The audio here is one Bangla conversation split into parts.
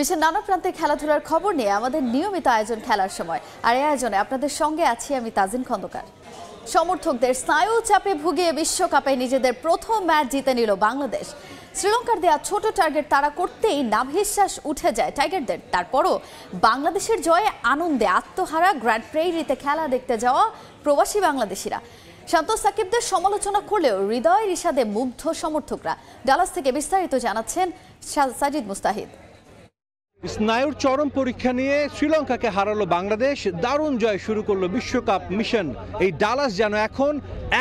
বিশ্বের নানা প্রান্তে খেলাধুলার খবর নিয়ে আমাদের নিয়মিত আয়োজন খেলার সময় আর এই আয়োজনে আপনাদের সঙ্গে আছি আমি তাজিন খন্দকার সমর্থকদের স্নায়ু চাপে ভুগিয়ে বিশ্বকাপে নিজেদের প্রথম ম্যাচ জিতে নিল বাংলাদেশ শ্রীলঙ্কার দেয়া ছোট টার্গেট তারা করতেই নাভিশ্বাস উঠে যায় টাইগারদের তারপরও বাংলাদেশের জয়ে আনন্দে আত্মহারা গ্র্যান্ড প্রেইরিতে খেলা দেখতে যাওয়া প্রবাসী বাংলাদেশিরা শান্ত সাকিবদের সমালোচনা করলেও হৃদয় রিশাদে মুগ্ধ সমর্থকরা ডালাস থেকে বিস্তারিত জানাচ্ছেন সাজিদ মুস্তাহিদ স্নায়ুর চরম পরীক্ষা নিয়ে শ্রীলঙ্কাকে হারালো বাংলাদেশ দারুণ জয় শুরু করলো বিশ্বকাপ মিশন এই ডালাস যেন এখন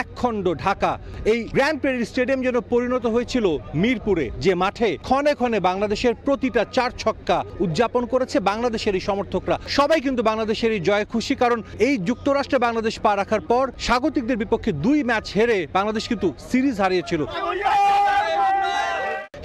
একখণ্ড ঢাকা এই গ্র্যান্ড প্রেরি স্টেডিয়াম যেন পরিণত হয়েছিল মিরপুরে যে মাঠে ক্ষণে ক্ষণে বাংলাদেশের প্রতিটা চার ছক্কা উদযাপন করেছে বাংলাদেশের এই সমর্থকরা সবাই কিন্তু বাংলাদেশের এই জয়ে খুশি কারণ এই যুক্তরাষ্ট্রে বাংলাদেশ পা রাখার পর স্বাগতিকদের বিপক্ষে দুই ম্যাচ হেরে বাংলাদেশ কিন্তু সিরিজ হারিয়েছিল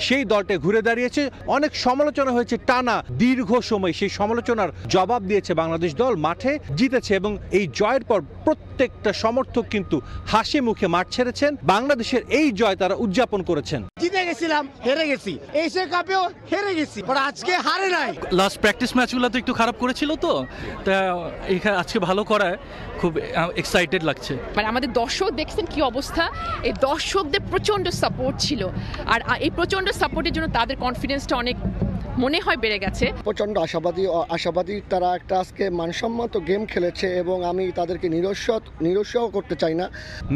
সেই দলটা ঘুরে দাঁড়িয়েছে অনেক সমালোচনা হয়েছে টানা দীর্ঘ সময় সেই সমালোচনার জবাব দিয়েছে বাংলাদেশ দল মাঠে জিতেছে এবং এই জয়ের পর প্রত্যেকটা সমর্থক কিন্তু হাসি মুখে মাঠ ছেড়েছেন বাংলাদেশের এই জয় তারা উদযাপন করেছেন জিতে গেছিলাম হেরে গেছি এশিয়া কাপেও হেরে গেছি আজকে হারে নাই লাস্ট প্র্যাকটিস ম্যাচগুলো তো একটু খারাপ করেছিল তো তা এখানে আজকে ভালো করায় খুব এক্সাইটেড লাগছে মানে আমাদের দর্শক দেখছেন কি অবস্থা এই দর্শকদের প্রচন্ড সাপোর্ট ছিল আর এই প্রচন্ড সাপোর্টের জন্য তাদের কনফিডেন্সটা অনেক মনে হয় বেড়ে গেছে প্রচণ্ড আশাবাদী আশাবাদী তারা একটা আজকে মানসম্মত গেম খেলেছে এবং আমি তাদেরকে নিরস্ব নিরস্বও করতে চাই না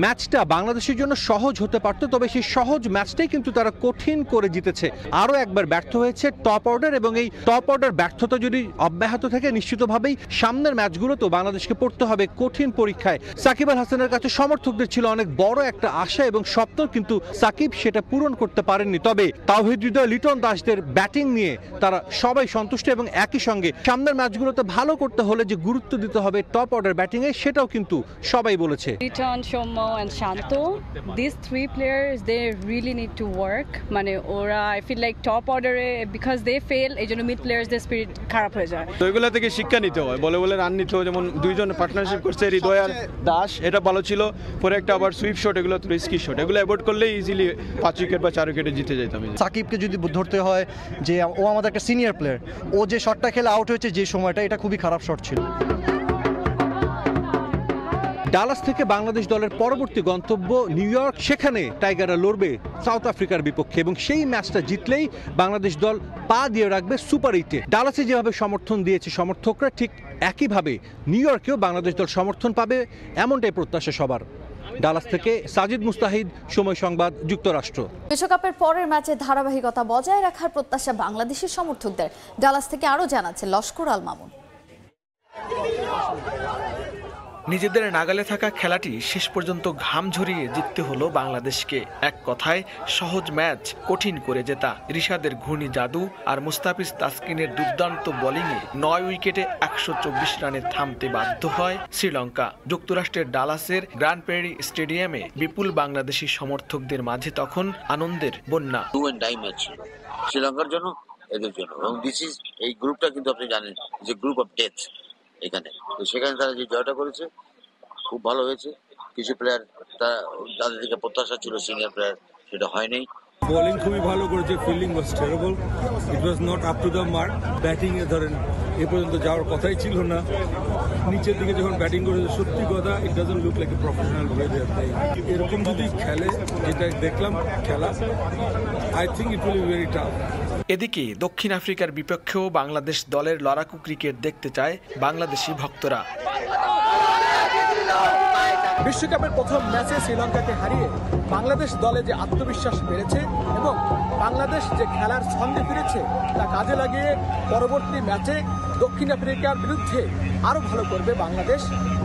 ম্যাচটা বাংলাদেশের জন্য সহজ হতে পারত তবে সেই সহজ ম্যাচটাই কিন্তু তারা কঠিন করে জিতেছে আরও একবার ব্যর্থ হয়েছে টপ অর্ডার এবং এই টপ অর্ডার ব্যর্থতা যদি অব্যাহত থাকে নিশ্চিতভাবেই সামনের ম্যাচগুলো তো বাংলাদেশকে পড়তে হবে কঠিন পরীক্ষায় সাকিব আল হাসানের কাছে সমর্থকদের ছিল অনেক বড় একটা আশা এবং স্বপ্ন কিন্তু সাকিব সেটা পূরণ করতে পারেননি তবে তাওহিদ হৃদয় লিটন দাসদের ব্যাটিং নিয়ে তারা সবাই সন্তুষ্ট এবং একই সঙ্গে সামনের ম্যাচগুলোতে ভালো করতে হলে যে গুরুত্ব দিতে হবে টপ অর্ডার এ সেটাও কিন্তু সবাই বলেছে return Soumya Shanto this three they really need to work মানে ওরা আই ফিল লাইক টপ অর্ডারে বিকজ দে ফেল এই জন্য মিড স্পিরিট খারাপ হয়ে যায় তো এগুলো থেকে শিক্ষা নিতে হয় বলে বলে রান নিতে হয় যেমন দুইজন পার্টনারশিপ করছে হৃদয় আর দাস এটা ভালো ছিল পরে একটা আবার সুইফট শট এগুলো রিস্কি শট এগুলো অ্যাভয়েড করলে ইজিলি পাঁচ উইকেট বা চার উইকেটে জিতে যেতাম সাকিবকে যদি ধরতে হয় যে ও আমাদের একটা সিনিয়র প্লেয়ার ও যে শটটা খেলে আউট হয়েছে যে সময়টা এটা খুবই খারাপ শট ছিল ডালাস থেকে বাংলাদেশ দলের পরবর্তী গন্তব্য নিউ ইয়র্ক সেখানে টাইগাররা লড়বে সাউথ আফ্রিকার বিপক্ষে এবং সেই ম্যাচটা জিতলেই বাংলাদেশ দল পা দিয়ে রাখবে সুপার এইটে ডালাসে যেভাবে সমর্থন দিয়েছে সমর্থকরা ঠিক একইভাবে নিউ ইয়র্কেও বাংলাদেশ দল সমর্থন পাবে এমনটাই প্রত্যাশা সবার ডালাস থেকে সাজিদ মুস্তাহিদ সময় সংবাদ যুক্তরাষ্ট্র বিশ্বকাপের পরের ম্যাচে ধারাবাহিকতা বজায় রাখার প্রত্যাশা বাংলাদেশের সমর্থকদের ডালাস থেকে আরও জানাচ্ছে লস্কর আল মামুন নিজেদের নাগালে থাকা খেলাটি শেষ পর্যন্ত ঘাম ঝরিয়ে জিততে হলো বাংলাদেশকে এক কথায় সহজ ম্যাচ কঠিন করে জেতা রিশাদের ঘূর্ণি জাদু আর মুস্তাফিজ তাসকিনের দুর্দান্ত বোলিংয়ে নয় উইকেটে একশো চব্বিশ রানে থামতে বাধ্য হয় শ্রীলঙ্কা যুক্তরাষ্ট্রের ডালাসের গ্র্যান্ড পেরি স্টেডিয়ামে বিপুল বাংলাদেশি সমর্থকদের মাঝে তখন আনন্দের বন্যা শ্রীলঙ্কার জন্য এদের জন্য এবং দিস ইজ এই গ্রুপটা কিন্তু আপনি জানেন যে গ্রুপ অফ ডেথ এখানে তো সেখানে তারা যে জয়টা করেছে খুব ভালো হয়েছে কিছু প্লেয়ার তারা তাদের দিকে প্রত্যাশা ছিল সিনিয়র প্লেয়ার সেটা হয়নি বোলিং খুবই ভালো করেছে fielding was terrible it was not up to the mark ব্যাটিংয়ে ধরেন এ পর্যন্ত যাওয়ার কথাই ছিল না নিচের দিকে যখন ব্যাটিং করেছে সত্যি কথা it doesn't look like a professional weather এরকম যদি খেলে যেটা দেখলাম খেলা I think it will be very tough এদিকে দক্ষিণ আফ্রিকার বিপক্ষেও বাংলাদেশ দলের লড়াকু ক্রিকেট দেখতে চায় বাংলাদেশি ভক্তরা বিশ্বকাপের প্রথম ম্যাচে শ্রীলঙ্কাকে হারিয়ে বাংলাদেশ দলে যে আত্মবিশ্বাস বেড়েছে এবং বাংলাদেশ যে খেলার ছন্দে ফিরেছে তা কাজে লাগিয়ে পরবর্তী ম্যাচে দক্ষিণ আফ্রিকার বিরুদ্ধে আরও ভালো করবে বাংলাদেশ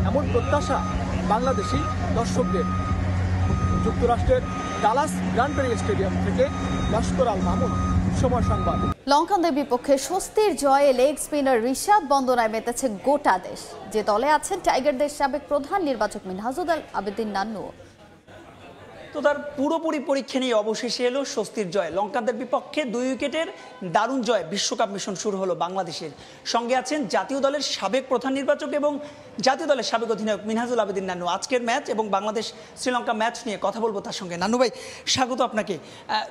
এমন প্রত্যাশা বাংলাদেশি দর্শকদের যুক্তরাষ্ট্রের ডালাস গ্রান্ডপেরি স্টেডিয়াম থেকে লস্কর আল মামুন সময় সংবাদ লঙ্কানদের বিপক্ষে স্বস্তির জয়ে লেগ স্পিনার ঋষাদ বন্দনায় মেতেছে গোটা দেশ যে দলে আছেন টাইগারদের সাবেক প্রধান নির্বাচক মিনহাজুদ আল আবেদিন নান্নুও তো তার পুরোপুরি পরীক্ষা নিয়ে অবশেষে এলো স্বস্তির জয় লঙ্কানদের বিপক্ষে দুই উইকেটের দারুণ জয় বিশ্বকাপ মিশন শুরু হলো বাংলাদেশের সঙ্গে আছেন জাতীয় দলের সাবেক প্রধান নির্বাচক এবং জাতীয় দলের সাবেক অধিনায়ক মিনহাজুল আবেদিন নানু আজকের ম্যাচ এবং বাংলাদেশ শ্রীলঙ্কা ম্যাচ নিয়ে কথা বলবো তার সঙ্গে নানু ভাই স্বাগত আপনাকে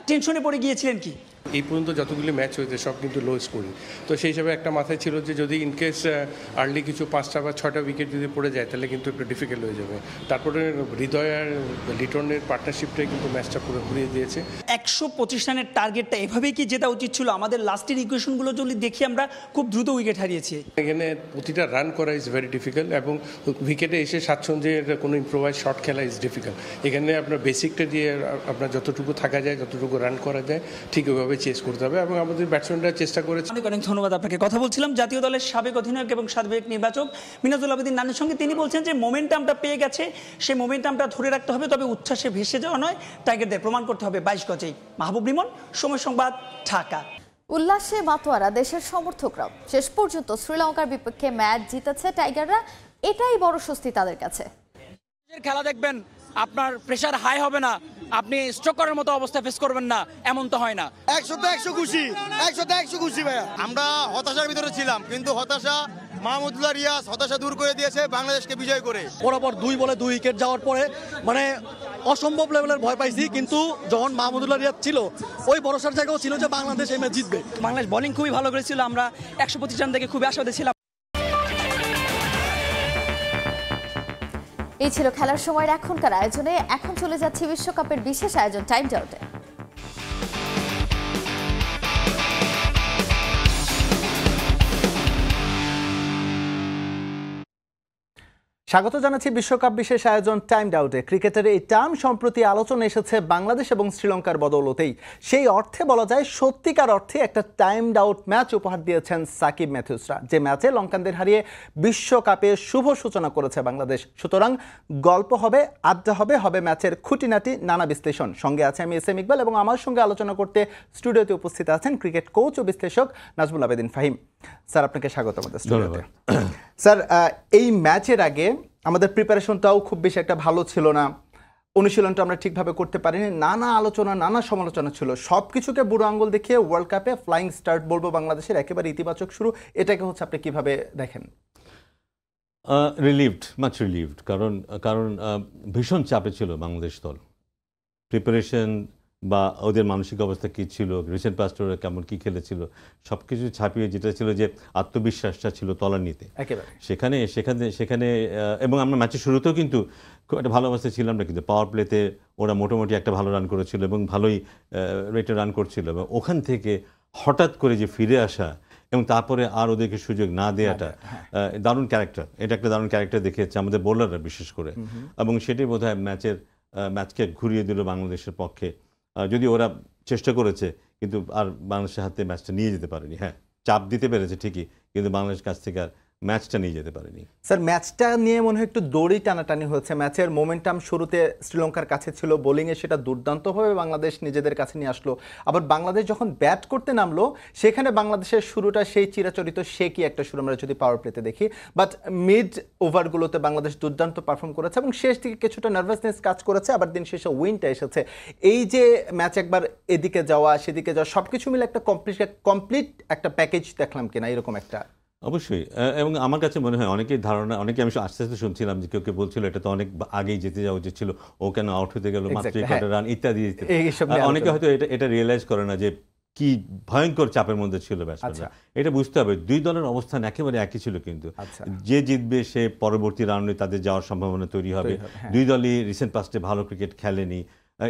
টেনশনে পড়ে গিয়েছিলেন কি এই পর্যন্ত যতগুলি ম্যাচ হয়েছে সব কিন্তু লো স্কোরিং তো সেই হিসাবে একটা মাথায় ছিল যে যদি ইনকেস আর্লি কিছু পাঁচটা বা ছটা উইকেট যদি পড়ে যায় তাহলে কিন্তু একটু ডিফিকাল্ট হয়ে যাবে তারপরে হৃদয় আর লিটনের পার্টনার পার্টনারশিপটাই কিন্তু ম্যাচটা পুরো ঘুরিয়ে দিয়েছে একশো পঁচিশ রানের টার্গেটটা এভাবেই কি জেতা উচিত ছিল আমাদের লাস্টের ইকুয়েশনগুলো যদি দেখি আমরা খুব দ্রুত উইকেট হারিয়েছি এখানে প্রতিটা রান করা ইজ ভেরি ডিফিকাল্ট এবং উইকেটে এসে স্বাচ্ছন্দ্যের কোনো ইম্প্রোভাইজ শট খেলা ইজ ডিফিকাল্ট এখানে আপনার বেসিকটা দিয়ে আপনার যতটুকু থাকা যায় যতটুকু রান করা যায় ঠিক ওইভাবে চেস করতে হবে এবং আমাদের ব্যাটসম্যানরা চেষ্টা করেছে অনেক অনেক ধন্যবাদ আপনাকে কথা বলছিলাম জাতীয় দলের সাবেক অধিনায়ক এবং সাবেক নির্বাচক মিনাজুল আবেদিন নানুর সঙ্গে তিনি বলছেন যে মোমেন্টামটা পেয়ে গেছে সেই মোমেন্টামটা ধরে রাখতে হবে তবে উচ্ছ্বাসে ভেসে যাওয়া নয় টাইগারদের প্রমাণ করতে হবে বাইশ গজেই মাহবুব রিমন সময় সংবাদ ঢাকা উল্লাসে মাতোয়ারা দেশের সমর্থকরাও শেষ পর্যন্ত শ্রীলঙ্কার বিপক্ষে ম্যাচ জিতেছে টাইগাররা এটাই বড় স্বস্তি তাদের কাছে খেলা দেখবেন আপনার প্রেশার হাই হবে না আপনি স্ট্রোক করার মতো অবস্থা ফেস করবেন না এমন তো হয় না একশো তো একশো খুশি একশো তো একশো খুশি ভাইয়া আমরা হতাশার ভিতরে ছিলাম কিন্তু হতাশা মাহমুদুল্লাহ রিয়াজ হতাশা দূর করে দিয়েছে বাংলাদেশকে বিজয় করে পরপর দুই বলে দুই উইকেট যাওয়ার পরে মানে অসম্ভব লেভেলের ভয় পাইছি কিন্তু যখন মাহমুদুল্লাহ রিয়াজ ছিল ওই ভরসার জায়গাও ছিল যে বাংলাদেশ এই ম্যাচ জিতবে বাংলাদেশ বোলিং খুবই ভালো করেছিল আমরা একশো পঁচিশ রান থেকে খুবই আশাবাদী ছিলাম এই ছিল খেলার সময়ের এখনকার আয়োজনে এখন চলে যাচ্ছি বিশ্বকাপের বিশেষ আয়োজন টাইম ডাউটে স্বাগত জানাচ্ছি বিশ্বকাপ বিশেষ আয়োজন টাইম ডাউটে ক্রিকেটের এই টার্ম সম্প্রতি আলোচনা এসেছে বাংলাদেশ এবং শ্রীলঙ্কার বদৌলতেই সেই অর্থে বলা যায় সত্যিকার অর্থে একটা টাইম ডাউট ম্যাচ উপহার দিয়েছেন সাকিব ম্যাথিউসরা যে ম্যাচে লঙ্কানদের হারিয়ে বিশ্বকাপে শুভ সূচনা করেছে বাংলাদেশ সুতরাং গল্প হবে আড্ডা হবে হবে ম্যাচের খুঁটিনাটি নানা বিশ্লেষণ সঙ্গে আছে আমি এস এম ইকবাল এবং আমার সঙ্গে আলোচনা করতে স্টুডিওতে উপস্থিত আছেন ক্রিকেট কোচ ও বিশ্লেষক নাজমুল আবেদিন ফাহিম স্যার আপনাকে স্বাগত আমাদের স্টুডিওতে স্যার এই ম্যাচের আগে আমাদের প্রিপারেশনটাও খুব বেশি একটা ভালো ছিল না অনুশীলনটা আমরা ঠিকভাবে করতে পারিনি নানা আলোচনা নানা সমালোচনা ছিল সব কিছুকে বুড়ো আঙ্গুল দেখিয়ে ওয়ার্ল্ড কাপে ফ্লাইং স্টার্ট বলবো বাংলাদেশের একেবারে ইতিবাচক শুরু এটাকে হচ্ছে আপনি কীভাবে দেখেন রিলিভড মাছ রিলিভড কারণ কারণ ভীষণ চাপে ছিল বাংলাদেশ দল প্রিপারেশন বা ওদের মানসিক অবস্থা কী ছিল রিসেন্ট পাস্টররা কেমন কী খেলেছিল সব কিছু ছাপিয়ে যেটা ছিল যে আত্মবিশ্বাসটা ছিল তলানিতে সেখানে সেখানে সেখানে এবং আমরা ম্যাচের শুরুতেও কিন্তু খুব একটা ভালো অবস্থায় ছিলাম না কিন্তু পাওয়ার প্লেতে ওরা মোটামুটি একটা ভালো রান করেছিল এবং ভালোই রেটে রান করছিল এবং ওখান থেকে হঠাৎ করে যে ফিরে আসা এবং তারপরে আর ওদেরকে সুযোগ না দেওয়াটা হ্যাঁ। দারুণ ক্যারেক্টার এটা একটা দারুণ ক্যারেক্টার দেখিয়েছে আমাদের বোলাররা বিশেষ করে এবং সেটাই বোধহয় ম্যাচের ম্যাচকে ঘুরিয়ে দিল বাংলাদেশের পক্ষে যদি ওরা চেষ্টা করেছে কিন্তু আর বাংলাদেশের হাতে ম্যাচটা নিয়ে যেতে পারেনি হ্যাঁ চাপ দিতে পেরেছে ঠিকই কিন্তু বাংলাদেশ কাছ থেকে আর ম্যাচটা নিয়ে যেতে পারেনি স্যার ম্যাচটা নিয়ে মনে হয় একটু দড়ি টানাটানি হয়েছে ম্যাচের মোমেন্টাম শুরুতে শ্রীলঙ্কার কাছে ছিল বোলিংয়ে সেটা দুর্দান্তভাবে বাংলাদেশ নিজেদের কাছে নিয়ে আসলো আবার বাংলাদেশ যখন ব্যাট করতে নামলো সেখানে বাংলাদেশের শুরুটা সেই চিরাচরিত সে কি একটা শুরু আমরা যদি পাওয়ার প্লেতে দেখি বাট মিড ওভারগুলোতে বাংলাদেশ দুর্দান্ত পারফর্ম করেছে এবং শেষ দিকে কিছুটা নার্ভাসনেস কাজ করেছে আবার দিন শেষে উইনটা এসেছে এই যে ম্যাচ একবার এদিকে যাওয়া সেদিকে যাওয়া সব কিছু মিলে একটা কমপ্লিট কমপ্লিট একটা প্যাকেজ দেখলাম কিনা এরকম একটা অবশ্যই এবং আমার কাছে মনে হয় অনেকেই ধারণা অনেকে আমি আস্তে আস্তে শুনছিলাম যে কেউ কেউ বলছিল এটা তো অনেক আগেই যেতে যাওয়া উচিত ছিল ও কেন আউট হতে গেল মাত্র রান হ্যাঁ। ইত্যাদি অনেকে হয়তো এটা এটা রিয়েলাইজ করে না যে কি ভয়ঙ্কর চাপের মধ্যে ছিল ব্যাটসম্যানরা আচ্ছা। এটা বুঝতে হবে দুই দলের অবস্থান একেবারে একই ছিল কিন্তু আচ্ছা। যে জিতবে সে পরবর্তী রাউন্ডে তাদের যাওয়ার সম্ভাবনা তৈরি হবে হ্যাঁ। দুই দলই রিসেন্ট পাস্টে ভালো ক্রিকেট খেলেনি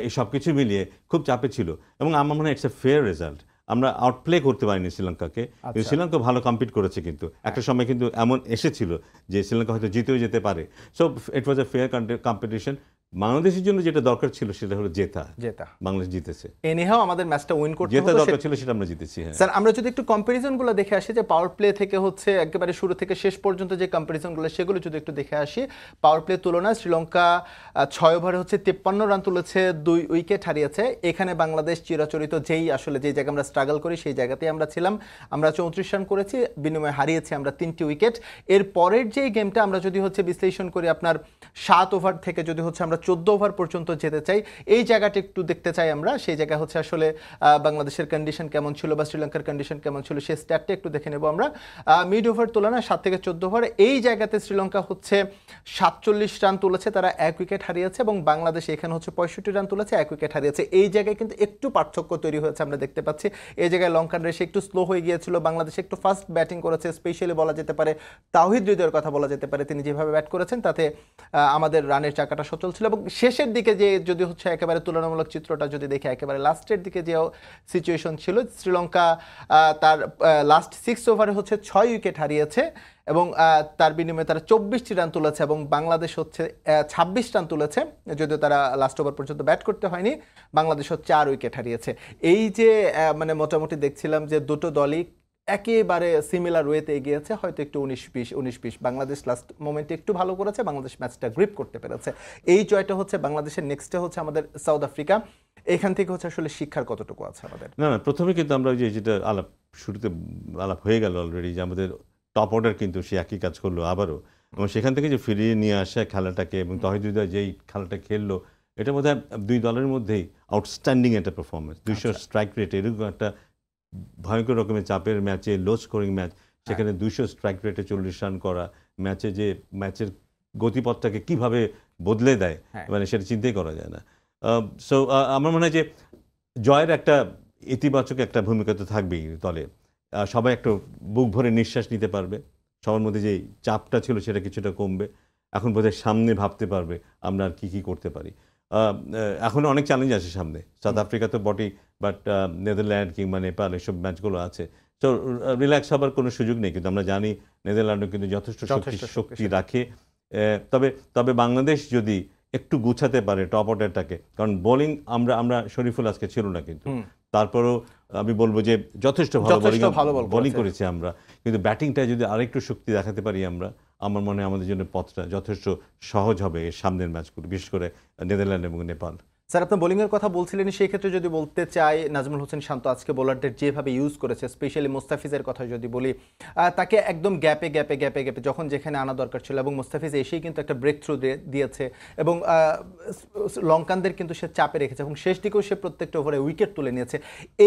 এই সব কিছু মিলিয়ে খুব চাপে ছিল এবং আমার মনে হয় ইটস এ ফেয়ার রেজাল্ট আমরা আউটপ্লে করতে পারিনি শ্রীলঙ্কাকে কিন্তু আচ্ছা। শ্রীলঙ্কা ভালো কম্পিট করেছে কিন্তু একটা হ্যাঁ। সময় কিন্তু এমন এসেছিল যে শ্রীলঙ্কা হয়তো জিতেও যেতে পারে so it was a fair competition বাংলাদেশের জন্য যেটা দরকার ছিল সেটা হলো জেতা জেতা বাংলাদেশ জিতেছে এনিহাও আমাদের ম্যাচটা উইন করতে জেতা দরকার ছিল সেটা আমরা জিতেছি হ্যাঁ স্যার আমরা যদি একটু গুলো দেখে আসি যে পাওয়ার প্লে থেকে হচ্ছে একেবারে শুরু থেকে শেষ পর্যন্ত যে গুলো সেগুলো যদি একটু দেখে আসি পাওয়ার প্লে তুলনা শ্রীলঙ্কা ছয় ওভারে হচ্ছে তেপ্পান্ন রান তুলেছে দুই উইকেট হারিয়েছে এখানে বাংলাদেশ চিরাচরিত যেই আসলে যে জায়গায় আমরা স্ট্রাগল করি সেই জায়গাতেই আমরা ছিলাম আমরা চৌত্রিশ রান করেছি বিনিময়ে হারিয়েছি আমরা তিনটি উইকেট এর পরের যেই গেমটা আমরা যদি হচ্ছে বিশ্লেষণ করি আপনার সাত ওভার থেকে যদি হচ্ছে আমরা চোদ্দ ওভার পর্যন্ত যেতে চাই এই জায়গাটা একটু দেখতে চাই আমরা সেই জায়গা হচ্ছে আসলে বাংলাদেশের কন্ডিশন কেমন ছিল বা শ্রীলঙ্কার কন্ডিশন কেমন ছিল সেই স্ট্যাটটা একটু দেখে নেব আমরা মিড ওভার তুলনায় সাত থেকে চোদ্দ ওভার এই জায়গাতে শ্রীলঙ্কা হচ্ছে সাতচল্লিশ রান তুলেছে তারা এক উইকেট হারিয়েছে এবং বাংলাদেশ এখানে হচ্ছে পঁয়ষট্টি রান তুলেছে এক উইকেট হারিয়েছে এই জায়গায় কিন্তু একটু পার্থক্য তৈরি হয়েছে আমরা দেখতে পাচ্ছি এই জায়গায় লঙ্কান রেসে একটু স্লো হয়ে গিয়েছিল বাংলাদেশ একটু ফাস্ট ব্যাটিং করেছে স্পেশালি বলা যেতে পারে তাহিদ হৃদয়ের কথা বলা যেতে পারে তিনি যেভাবে ব্যাট করেছেন তাতে আমাদের রানের চাকাটা সচল ছিল এবং শেষের দিকে যে যদি হচ্ছে একেবারে তুলনামূলক চিত্রটা যদি দেখি একেবারে লাস্টের দিকে যে সিচুয়েশন ছিল শ্রীলঙ্কা তার লাস্ট সিক্স ওভারে হচ্ছে ছয় উইকেট হারিয়েছে এবং তার বিনিময়ে তারা চব্বিশটি রান তুলেছে এবং বাংলাদেশ হচ্ছে ছাব্বিশ রান তুলেছে যদিও তারা লাস্ট ওভার পর্যন্ত ব্যাট করতে হয়নি বাংলাদেশ হচ্ছে চার উইকেট হারিয়েছে এই যে মানে মোটামুটি দেখছিলাম যে দুটো দলই একেবারে সিমিলার ওয়েতে এগিয়েছে হয়তো একটু উনিশ বিশ উনিশ বিশ বাংলাদেশ লাস্ট মোমেন্টে একটু ভালো করেছে বাংলাদেশ ম্যাচটা গ্রিপ করতে পেরেছে এই জয়টা হচ্ছে বাংলাদেশের নেক্সটে হচ্ছে আমাদের সাউথ আফ্রিকা এখান থেকে হচ্ছে আসলে শিক্ষার কতটুকু আছে আমাদের না না প্রথমে কিন্তু আমরা যে যেটা আলাপ শুরুতে আলাপ হয়ে গেল অলরেডি যে আমাদের টপ অর্ডার কিন্তু সে একই কাজ করলো আবারও এবং সেখান থেকে যে ফিরিয়ে নিয়ে আসা খেলাটাকে এবং তহিদুদা যেই খেলাটা খেললো এটা বোধ দুই দলের মধ্যেই আউটস্ট্যান্ডিং একটা পারফরমেন্স আচ্ছা। দুইশো স্ট্রাইক রেট এরকম একটা ভয়ঙ্কর রকমের চাপের ম্যাচে লো স্কোরিং ম্যাচ হ্যাঁ। সেখানে দুইশো স্ট্রাইক রেটে চল্লিশ রান করা ম্যাচে যে ম্যাচের গতিপথটাকে কিভাবে বদলে দেয় হ্যাঁ। মানে সেটা চিন্তাই করা যায় না সো আমার মনে হয় যে জয়ের একটা ইতিবাচক একটা ভূমিকা তো থাকবেই দলে সবাই একটা বুক ভরে নিঃশ্বাস নিতে পারবে সবার মধ্যে যে চাপটা ছিল সেটা কিছুটা কমবে এখন বোধহয় সামনে ভাবতে পারবে আমরা আর কী কী করতে পারি এখন অনেক চ্যালেঞ্জ আছে সামনে সাউথ আফ্রিকা তো বটি বাট নেদারল্যান্ড কিংবা নেপাল এসব ম্যাচগুলো আছে তো রিল্যাক্স হবার কোনো সুযোগ নেই কিন্তু আমরা জানি নেদারল্যান্ডও কিন্তু যথেষ্ট শক্তি শক্তি রাখে তবে তবে বাংলাদেশ যদি একটু গুছাতে পারে টপ অর্ডারটাকে কারণ বোলিং আমরা আমরা শরীফুল আজকে ছিল না কিন্তু তারপরও আমি বলবো যে যথেষ্ট ভালো বোলিং করেছি আমরা কিন্তু ব্যাটিংটা যদি আরেকটু শক্তি দেখাতে পারি আমরা আমার মনে হয় আমাদের জন্য পথটা যথেষ্ট সহজ হবে সামনের ম্যাচগুলো বিশেষ করে নেদারল্যান্ড এবং নেপাল স্যার আপনার বোলিংয়ের কথা বলছিলেন সেই ক্ষেত্রে যদি বলতে চাই নাজমুল হোসেন শান্ত আজকে বোলারদের যেভাবে ইউজ করেছে স্পেশালি মোস্তাফিজের কথা যদি বলি তাকে একদম গ্যাপে গ্যাপে গ্যাপে গ্যাপে যখন যেখানে আনা দরকার ছিল এবং মোস্তাফিজ এসেই কিন্তু একটা ব্রেক থ্রু দিয়েছে এবং লঙ্কানদের কিন্তু সে চাপে রেখেছে এবং শেষ দিকেও সে প্রত্যেকটা ওভারে উইকেট তুলে নিয়েছে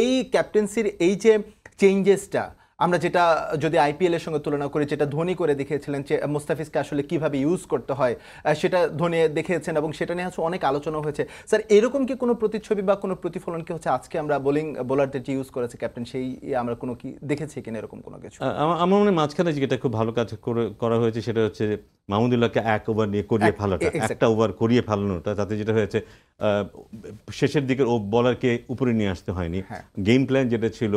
এই ক্যাপ্টেন্সির এই যে চেঞ্জেসটা আমরা যেটা যদি আইপিএলের সঙ্গে তুলনা করি যেটা ধোনি করে দেখিয়েছিলেন যে মুস্তাফিজকে আসলে কিভাবে ইউজ করতে হয় সেটা ধোনি দেখিয়েছেন এবং সেটা নিয়ে আসলে অনেক আলোচনা হয়েছে স্যার এরকম কি কোনো প্রতিচ্ছবি বা কোনো প্রতিফলন কি হচ্ছে আজকে আমরা বোলিং বোলারদের যে ইউজ করেছে ক্যাপ্টেন সেই আমরা কোনো কি দেখেছি কিনা এরকম কোনো কিছু আমার মনে মাঝখানে যেটা খুব ভালো কাজ করা হয়েছে সেটা হচ্ছে মাহমুদুল্লাহকে এক ওভার নিয়ে করিয়ে ফেলাটা একটা ওভার করিয়ে ফেলানোটা তাতে যেটা হয়েছে শেষের দিকের ও বলারকে উপরে নিয়ে আসতে হয়নি গেম প্ল্যান যেটা ছিল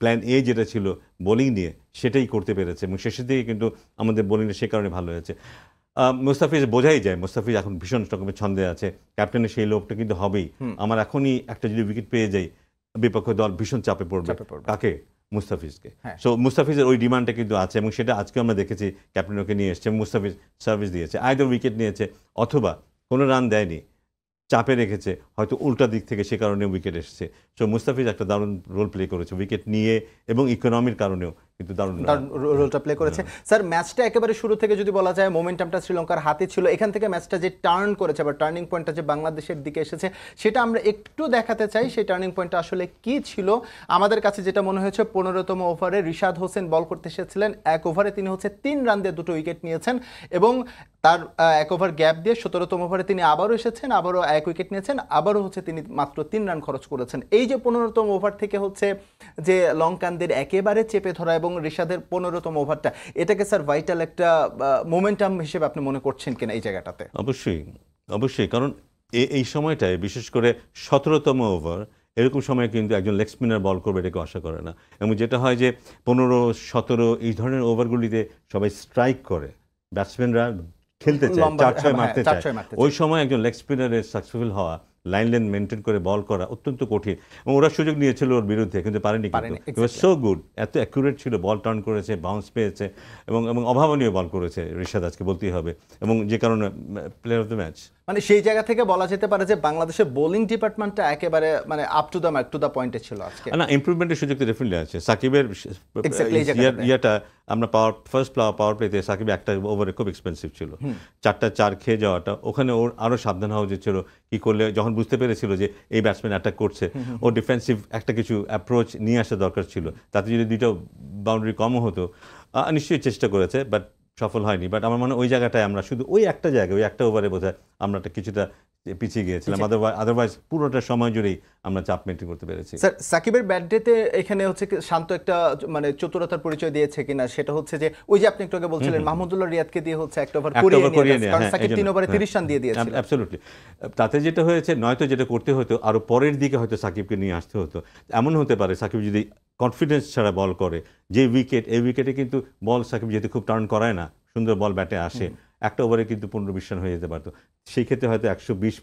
প্ল্যান এ যেটা ছিল বোলিং নিয়ে সেটাই করতে পেরেছে এবং শেষের দিকে কিন্তু আমাদের বোলিংটা সে কারণে ভালো হয়েছে মুস্তাফিজ বোঝাই যায় মুস্তাফিজ এখন ভীষণ রকমের ছন্দে আছে ক্যাপ্টেনের সেই লোভটা কিন্তু হবেই আমার এখনই একটা যদি উইকেট পেয়ে যাই বিপক্ষ দল ভীষণ চাপে পড়বে তাকে মুস্তাফিজকে সো হ্যাঁ। মুস্তাফিজের ওই ডিমান্ডটা কিন্তু আছে এবং সেটা আজকে আমরা দেখেছি ক্যাপ্টেন ওকে নিয়ে এসছে মুস্তাফিজ সার্ভিস দিয়েছে আয়দার উইকেট নিয়েছে অথবা কোনো রান দেয়নি চাপে রেখেছে হয়তো উল্টা দিক থেকে সে কারণে উইকেট এসেছে সো মুস্তাফিজ একটা দারুণ রোল প্লে করেছে উইকেট নিয়ে এবং ইকোনমির কারণেও কিন্তু দারুণ রোলটা হ্যাঁ। প্লে করেছে স্যার ম্যাচটা একেবারে শুরু থেকে যদি বলা যায় মোমেন্টামটা শ্রীলঙ্কার হাতে ছিল এখান থেকে ম্যাচটা যে টার্ন করেছে বা টার্নিং পয়েন্টটা যে বাংলাদেশের দিকে এসেছে সেটা আমরা একটু দেখাতে চাই সেই টার্নিং পয়েন্টটা আসলে কি ছিল আমাদের কাছে যেটা মনে হয়েছে পনেরোতম ওভারে রিশাদ হোসেন বল করতে এসেছিলেন এক ওভারে তিনি হচ্ছে তিন রান দিয়ে দুটো উইকেট নিয়েছেন এবং তার এক ওভার গ্যাপ দিয়ে সতেরোতম ওভারে তিনি আবারও এসেছেন আবারও এক উইকেট নিয়েছেন আবারও হচ্ছে তিনি মাত্র তিন রান খরচ করেছেন এই যে পনেরোতম ওভার থেকে হচ্ছে যে লঙ্কানদের একেবারে চেপে ধরা এবং এবং রিশাদের পনেরোতম ওভারটা এটাকে স্যার ভাইটাল একটা মোমেন্টাম হিসেবে আপনি মনে করছেন কিনা এই জায়গাটাতে অবশ্যই অবশ্যই কারণ এই সময়টায় বিশেষ করে সতেরোতম ওভার এরকম সময় কিন্তু একজন লেগ স্পিনার বল করবে এটাকে আশা করে না এবং যেটা হয় যে পনেরো সতেরো এই ধরনের ওভারগুলিতে সবাই স্ট্রাইক করে ব্যাটসম্যানরা খেলতে চায় চার ছয় হ্যাঁ, মারতে চায় ওই সময় একজন লেগ স্পিনারের সাকসেসফুল হওয়া লাইন লেন মেনটেন করে বল করা অত্যন্ত কঠিন এবং ওরা সুযোগ নিয়েছিল ওর বিরুদ্ধে কিন্তু পারেনি কিন্তু সো গুড এত অ্যাকুরেট ছিল বল টার্ন করেছে বাউন্স পেয়েছে এবং এবং অভাবনীয় বল করেছে ঋষাদ আজকে বলতেই হবে এবং যে কারণে প্লেয়ার অফ দ্য ম্যাচ মানে সেই জায়গা থেকে বলা যেতে পারে যে বাংলাদেশের বোলিং ডিপার্টমেন্টটা একেবারে মানে up to the to the পয়েন্টে ছিল আজকে না ইমপ্রুভমেন্টের সুযোগ তো ডেফিনেটলি আছে সাকিবের ইয়াটা আমরা পাওয়ার ফার্স্ট পাওয়ার প্লেতে সাকিব একটা ওভারে খুব এক্সপেন্সিভ ছিল চারটা চার খেয়ে যাওয়াটা ওখানে ওর আরও সাবধান হওয়া উচিত ছিল কি করলে যখন বুঝতে পেরেছিল যে এই ব্যাটসম্যান অ্যাটাক করছে ও ডিফেন্সিভ একটা কিছু অ্যাপ্রোচ নিয়ে আসা দরকার ছিল তাতে যদি দুইটা বাউন্ডারি কমও হতো নিশ্চয়ই চেষ্টা করেছে বাট সফল হয়নি বাট আমার মনে ওই জায়গাটায় আমরা শুধু ওই একটা জায়গায় ওই একটা ওভারে বোধহয় আমরা একটা কিছুটা পিছিয়ে গিয়েছিলাম আদারওয়াইজ পুরোটা সময় জুড়েই আমরা চাপ মেনটেন করতে পেরেছি স্যার সাকিবের ব্যাটডেতে এখানে হচ্ছে শান্ত একটা মানে চতুরতার পরিচয় দিয়েছে কিনা সেটা হচ্ছে যে ওই যে আপনি একটু আগে বলছিলেন মাহমুদুল্লাহ রিয়াদকে দিয়ে হচ্ছে একটা ওভার করিয়ে নিয়ে কারণ হ্যাঁ, সাকিব তিন ওভারে 30 রান দিয়ে দিয়েছিল অ্যাবসলিউটলি তাতে যেটা হয়েছে নয়তো যেটা করতে হতো আরো পরের দিকে হয়তো সাকিবকে নিয়ে আসতে হতো এমন হতে পারে সাকিব যদি কনফিডেন্স ছাড়া বল করে যে উইকেট এই উইকেটে কিন্তু বল সাকিব যেহেতু খুব টার্ন করায় না সুন্দর বল ব্যাটে আসে একটা ওভারে কিন্তু পনেরো বিশ রান হয়ে যেতে পারতো সেই ক্ষেত্রে হয়তো একশো বিশ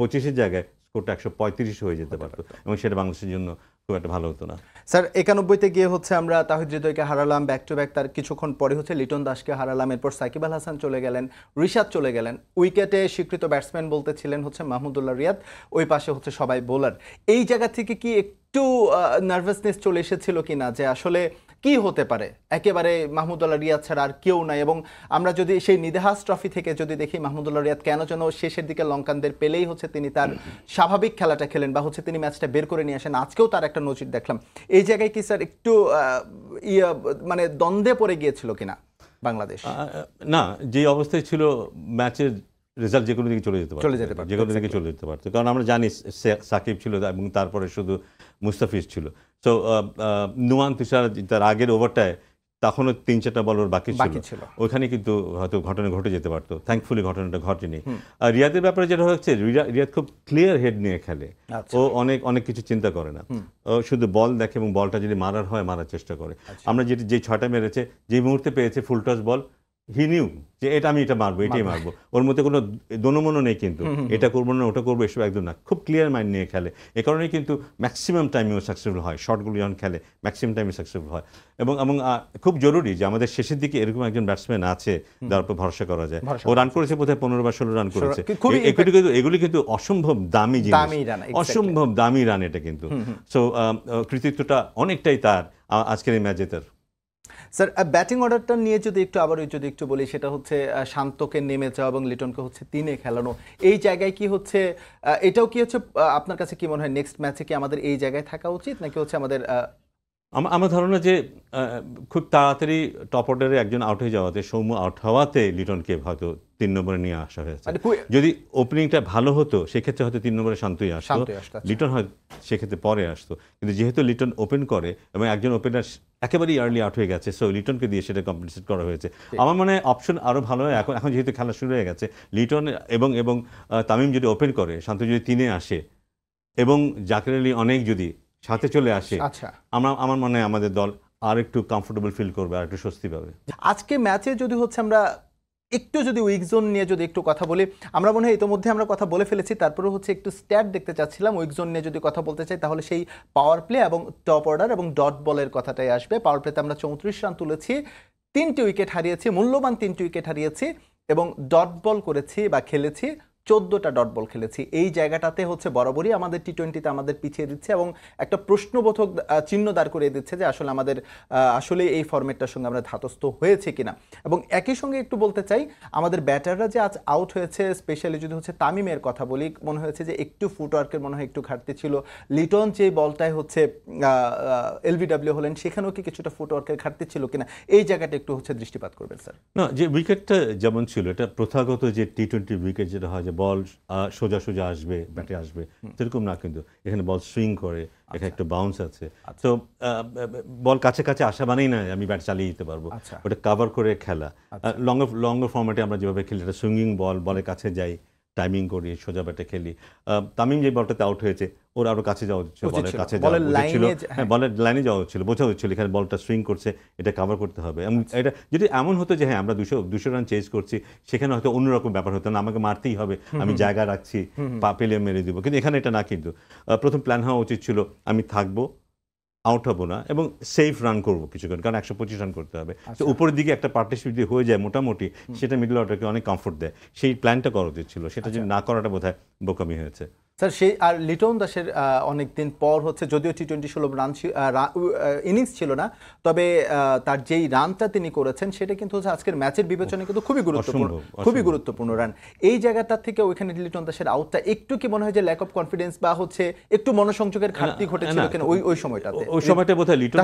পঁচিশের জায়গায় স্কোরটা একশো পঁয়ত্রিশ হয়ে যেতে পারতো এবং সেটা বাংলাদেশের জন্য খুব একটা ভালো হতো না স্যার একানব্বইতে গিয়ে হচ্ছে আমরা তাহিদকে হারালাম ব্যাক টু ব্যাক তার কিছুক্ষণ পরে হচ্ছে লিটন দাসকে হারালাম এরপর সাকিব আল হাসান চলে গেলেন রিশাদ চলে গেলেন উইকেটে স্বীকৃত ব্যাটসম্যান বলতে ছিলেন হচ্ছে মাহমুদুল্লাহ রিয়াদ ওই পাশে হচ্ছে সবাই বোলার এই জায়গা থেকে কি একটু নার্ভাসনেস চলে এসেছিল কি না যে আসলে কি হতে পারে একেবারে মাহমুদুল্লাহ রিয়াদ ছাড়া আর কেউ নাই এবং আমরা যদি সেই নিদেহাস ট্রফি থেকে যদি দেখি মাহমুদুল্লাহ রিয়াদ কেন যেন শেষের দিকে লঙ্কানদের পেলেই হচ্ছে তিনি তার স্বাভাবিক খেলাটা খেলেন বা হচ্ছে তিনি ম্যাচটা বের করে নিয়ে আসেন আজকেও তার একটা নজির দেখলাম এই জায়গায় কি স্যার একটু ইয়ে, মানে দ্বন্দ্বে পড়ে গিয়েছিল কিনা বাংলাদেশ না যে অবস্থায় ছিল ম্যাচের রেজাল্ট যে কোনো দিকে চলে যেতে পারে চলে যেতে পারে যে কোনো দিকে চলে যেতে পারতো কারণ আমরা জানি সাকিব ছিল এবং তারপরে শুধু মুস্তাফিজ ছিল সো নুয়ান তুষার তার আগের ওভারটায় তখনও তিন চারটা বল ওর বাকি ছিল ওইখানে কিন্তু হয়তো ঘটনা ঘটে যেতে পারতো থ্যাংকফুলি ঘটনাটা ঘটেনি আর রিয়াদের ব্যাপারে যেটা হচ্ছে রিয়াদ খুব ক্লিয়ার হেড নিয়ে খেলে আচ্ছা। ও অনেক অনেক কিছু চিন্তা করে না ও শুধু বল দেখে এবং বলটা যদি মারার হয় মারার চেষ্টা করে আচ্ছা। আমরা যেটি যে ছটা মেরেছে যে মুহূর্তে পেয়েছে full toss ball he knew যে এটা আমি এটা মারবো এটাই মারবো ওর মধ্যে কোনো দনমনো নেই কিন্তু এটা করবো না ওটা করবো এসব একদম না খুব ক্লিয়ার মাইন্ড নিয়ে খেলে এ কারণে কিন্তু ম্যাক্সিমাম টাইমেও সাকসেসফুল হয় শর্টগুলো যখন খেলে ম্যাক্সিমাম টাইমে সাকসেসফুল হয় এবং এবং খুব জরুরি যে আমাদের শেষের দিকে এরকম একজন ব্যাটসম্যান আছে যার উপর ভরসা করা যায় ও রান করেছে বোধহয় পনেরো বা ষোলো রান করেছে এগুলি কিন্তু এগুলি কিন্তু অসম্ভব দামি জিনিস অসম্ভব দামি রান এটা কিন্তু সো কৃতিত্বটা অনেকটাই তার আজকের এই ম্যাচে তার স্যার ব্যাটিং অর্ডারটা নিয়ে যদি একটু আবার যদি একটু বলি সেটা হচ্ছে শান্তকে নেমে যাওয়া এবং লিটনকে হচ্ছে তিনে খেলানো এই জায়গায় কি হচ্ছে এটাও কি হচ্ছে আপনার কাছে কি মনে হয় নেক্সট ম্যাচে কি আমাদের এই জায়গায় থাকা উচিত নাকি হচ্ছে আমাদের আমার ধারণা যে খুব তাড়াতাড়ি টপ অর্ডারে একজন আউট হয়ে যাওয়াতে সৌম্য আউট হওয়াতে লিটনকে হয়তো তিন নম্বরে নিয়ে আসা হয়েছে মানে যদি ওপেনিংটা ভালো হতো সেক্ষেত্রে হয়তো তিন নম্বরে শান্তই আসতো আচ্ছা। লিটন হয় সেক্ষেত্রে পরে আসতো কিন্তু যেহেতু লিটন ওপেন করে এবং একজন ওপেনার একেবারেই আর্লি আউট হয়ে গেছে সো লিটনকে দিয়ে সেটা কম্পেনসেট করা হয়েছে আমার মনে হয় অপশন আরও ভালো হয় এখন এখন যেহেতু খেলা শুরু হয়ে গেছে লিটন এবং এবং তামিম যদি ওপেন করে শান্ত যদি তিনে আসে এবং জাকের আলী অনেক যদি সাথে চলে আসে আচ্ছা আমরা আমার মনে হয় আমাদের দল আর একটু কমফোর্টেবল ফিল করবে আর একটু স্বস্তি পাবে আজকে ম্যাচে যদি হচ্ছে আমরা একটু যদি উইক জোন নিয়ে যদি একটু কথা বলি আমরা মনে হয় ইতোমধ্যে আমরা কথা বলে ফেলেছি তারপরে হচ্ছে একটু স্ট্যাট দেখতে চাচ্ছিলাম উইক জোন নিয়ে যদি কথা বলতে চাই তাহলে সেই পাওয়ার প্লে এবং টপ অর্ডার এবং ডট বলের কথাটাই আসবে পাওয়ার প্লেতে আমরা চৌত্রিশ রান তুলেছি তিনটি উইকেট হারিয়েছি মূল্যবান তিনটি উইকেট হারিয়েছি এবং ডট বল করেছি বা খেলেছি চোদ্দোটা ডট বল খেলেছি এই জায়গাটাতে হচ্ছে বরাবরই আমাদের টি টোয়েন্টিতে আমাদের পিছিয়ে দিচ্ছে এবং একটা প্রশ্নবোধক চিহ্ন দাঁড় করিয়ে দিচ্ছে যে আসলে আমাদের আসলে এই ফর্মেটটার সঙ্গে আমরা ধাতস্থ হয়েছে কিনা এবং একই সঙ্গে একটু বলতে চাই আমাদের ব্যাটাররা যে আজ আউট হয়েছে স্পেশালি যদি হচ্ছে তামিমের কথা বলি মনে হয়েছে যে একটু ফুটওয়ার্কের মনে হয় একটু ঘাটতি ছিল লিটন যে বলটায় হচ্ছে এলবিডাব্লিউ হলেন সেখানেও কি কিছুটা ফুটওয়ার্কের ঘাটতি ছিল কিনা এই জায়গাটা একটু হচ্ছে দৃষ্টিপাত করবেন স্যার না যে উইকেটটা যেমন ছিল এটা প্রথাগত যে টি টোয়েন্টি উইকেট যেটা হয় বল সোজা সোজা আসবে ব্যাটে আসবে সেরকম না কিন্তু এখানে বল সুইং করে এখানে আচ্ছা। একটা বাউন্স আছে আচ্ছা। তো বল কাছে কাছে আসা মানেই না আমি ব্যাট চালিয়ে দিতে পারবো আচ্ছা। ওটা কাভার করে খেলা লং লং ফর্মেটে আমরা যেভাবে খেলি এটা সুইঙ্গিং বল বলের কাছে যাই টাইমিং করি সোজা ব্যাটে খেলি তামিম যে বলটাতে আউট হয়েছে ওর আরও কাছে যাওয়া উচিত বলের কাছে যাওয়া ছিল হ্যাঁ, হ্যাঁ। বলের লাইনে যাওয়া ছিল বোঝা ছিল এখানে বলটা সুইং করছে এটা কাভার করতে হবে এবং আচ্ছা। এটা যদি এমন হতো যে হ্যাঁ আমরা দুশো দুশো রান চেঞ্জ করছি সেখানে হয়তো অন্যরকম ব্যাপার হতো না আমাকে মারতেই হবে আমি জায়গা রাখছি পা পেলে মেরে দিব কিন্তু এখানে এটা না কিন্তু প্রথম প্ল্যান হওয়া উচিত ছিল আমি থাকবো আউট হবো না এবং সেফ রান করব কিছুক্ষণ কারণ একশো পঁচিশ রান করতে হবে তো আচ্ছা। উপরের দিকে একটা পার্টনারশিপ যদি হয়ে যায় মোটামুটি সেটা মিডল অর্ডারকে অনেক কমফোর্ট দেয় সেই প্ল্যানটা করা উচিত ছিল সেটা আচ্ছা। যদি না করাটা বোধ হয় বোকামি হয়েছে স্যার সেই আর লিটন দাসের অনেক দিন পর হচ্ছে যদিও টি টোয়েন্টি ষোলো রান ইনিংস ছিল না তবে তার যেই রানটা তিনি করেছেন সেটা কিন্তু হচ্ছে আজকের ম্যাচের বিবেচনে কিন্তু খুবই গুরুত্বপূর্ণ খুবই গুরুত্বপূর্ণ রান এই জায়গাটা থেকে ওইখানে লিটন দাসের আউটটা একটু কি মনে হয় যে ল্যাক অফ কনফিডেন্স বা হচ্ছে একটু মনসংযোগের ঘাটতি ঘটেছিল কেন ওই ওই সময়টাতে ওই সময়টা বোধহয় লিটন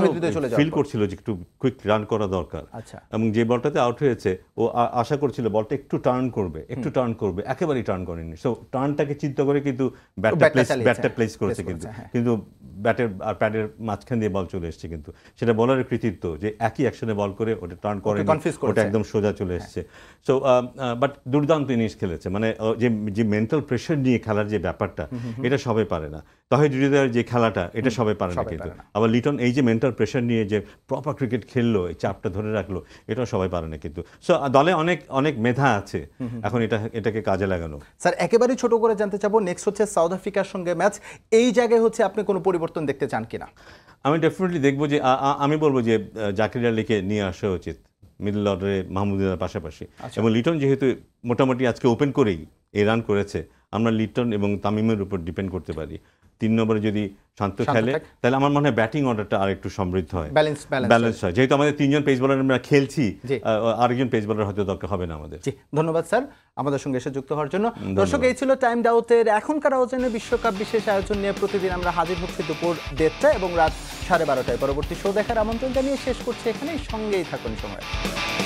ফিল করছিল যে একটু কুইক রান করা দরকার আচ্ছা এবং যে বলটাতে আউট হয়েছে ও আশা করছিল বলটা একটু টার্ন করবে একটু টার্ন করবে একেবারেই টার্ন করেনি সো টার্নটাকে চিন্তা করে কিন্তু ব্যাটটা প্লেস ব্যাটটা প্লেস করেছে কিন্তু হ্যাঁ। কিন্তু ব্যাটের আর প্যাডের মাঝখান দিয়ে বল চলে এসছে কিন্তু সেটা বলার কৃতিত্ব যে একই অ্যাকশনে বল করে ওটা টার্ন করে ওটা একদম সোজা চলে এসছে সো বাট দুর্দান্ত ইনিংস খেলেছে মানে যে যে মেন্টাল প্রেশার নিয়ে খেলার যে ব্যাপারটা এটা সবাই পারে না তহে জুডিদার যে খেলাটা এটা সবাই পারে না কিন্তু আবার লিটন এই যে মেন্টাল প্রেশার নিয়ে যে প্রপার ক্রিকেট খেললো এই চাপটা ধরে রাখলো এটাও সবাই পারে না কিন্তু সো দলে অনেক অনেক মেধা আছে এখন এটা এটাকে কাজে লাগানো স্যার একেবারেই ছোট করে জানতে চাবো নেক্সট হচ্ছে সাউথ আফ্রিকার সঙ্গে ম্যাচ এই জায়গায় হচ্ছে আপনি কোনো পরিবর্তন দেখতে চান কিনা আমি ডেফিনেটলি দেখবো যে আমি বলবো যে জাকির আলীকে নিয়ে আসা উচিত মিডল অর্ডারে মাহমুদিনার পাশাপাশি আচ্ছা। এবং লিটন যেহেতু মোটামুটি আজকে ওপেন করেই এই রান করেছে আমরা লিটন এবং তামিমের উপর ডিপেন্ড করতে পারি তিন নম্বরে যদি শান্ত খেলে তাহলে আমার মনে হয় ব্যাটিং অর্ডারটা আর একটু সমৃদ্ধ হয় ব্যালেন্স ব্যালেন্স হয় যেহেতু আমাদের তিনজন পেস বোলার আমরা খেলছি আরেকজন পেস বোলার হয়তো দরকার হবে না আমাদের ধন্যবাদ স্যার আমাদের সঙ্গে এসে যুক্ত হওয়ার জন্য দর্শক এই ছিল টাইম ডাউটের এখনকার আয়োজনে বিশ্বকাপ বিশেষ আয়োজন নিয়ে প্রতিদিন আমরা হাজির হচ্ছি দুপুর দেড়টা এবং রাত সাড়ে বারোটায় পরবর্তী শো দেখার আমন্ত্রণ জানিয়ে শেষ করছি এখানেই সঙ্গেই থাকুন সময়